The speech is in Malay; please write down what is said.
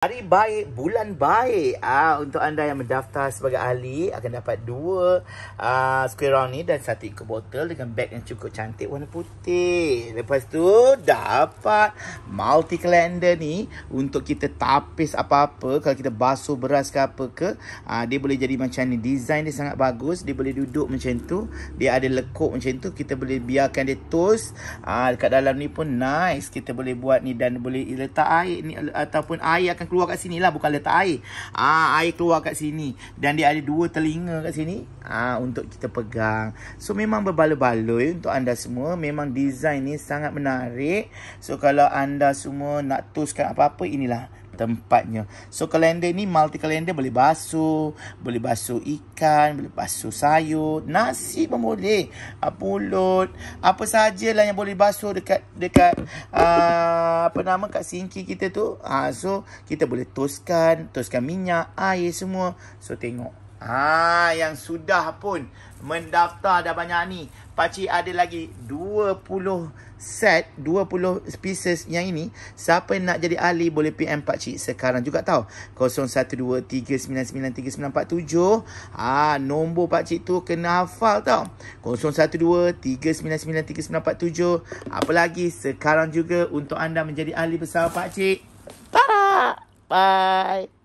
Hari baik, bulan baik ah untuk anda yang mendaftar sebagai ahli akan dapat dua aa, ah, square round ni dan satu ikut botol dengan beg yang cukup cantik warna putih. Lepas tu dapat multi calendar ni untuk kita tapis apa-apa kalau kita basuh beras ke apa ke. Ah dia boleh jadi macam ni. Design dia sangat bagus. Dia boleh duduk macam tu. Dia ada lekuk macam tu. Kita boleh biarkan dia toast. Ah kat dalam ni pun nice. Kita boleh buat ni dan boleh letak air ni ataupun air akan keluar kat sini lah Bukan letak air Ah Air keluar kat sini Dan dia ada dua telinga kat sini Ah Untuk kita pegang So memang berbaloi-baloi Untuk anda semua Memang design ni sangat menarik So kalau anda semua nak toastkan apa-apa Inilah tempatnya. So kalender ni multi kalender boleh basuh, boleh basuh ikan, boleh basuh sayur, nasi pun boleh, uh, pulut, apa sajalah yang boleh basuh dekat dekat uh, apa nama kat sinki kita tu. Uh, so kita boleh toskan, toskan minyak, air semua. So tengok. Ha, yang sudah pun mendaftar dah banyak ni. Pakcik ada lagi 20 set, 20 pieces yang ini. Siapa nak jadi ahli boleh PM pakcik sekarang juga tau. 0123993947. Ha, nombor pakcik tu kena hafal tau. 0123993947. Apa lagi sekarang juga untuk anda menjadi ahli bersama pakcik. Tarak! Bye!